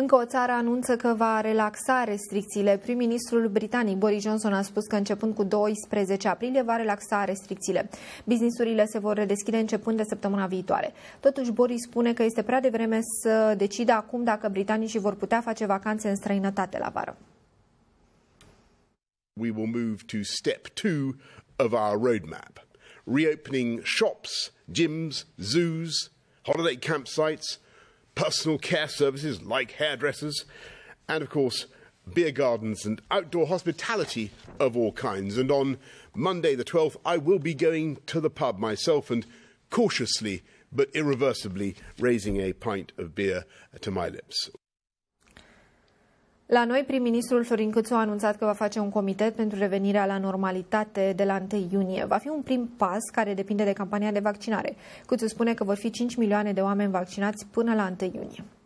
Încă o țară anunță că va relaxa restricțiile. Prim-ministrul britanic Boris Johnson a spus că începând cu 12 aprilie va relaxa restricțiile. Businessurile se vor redeschide începând de săptămâna viitoare. Totuși, Boris spune că este prea devreme să decidă acum dacă britanicii vor putea face vacanțe în străinătate la vară. We will move to step two of our roadmap. Reopening shops, gyms, zoos, holiday campsites – personal care services like hairdressers, and of course, beer gardens and outdoor hospitality of all kinds. And on Monday, the 12th, I will be going to the pub myself and cautiously but irreversibly raising a pint of beer to my lips. La noi, prim-ministrul Florin Cățu a anunțat că va face un comitet pentru revenirea la normalitate de la 1 iunie. Va fi un prim pas care depinde de campania de vaccinare. Cățu spune că vor fi 5 milioane de oameni vaccinați până la 1 iunie.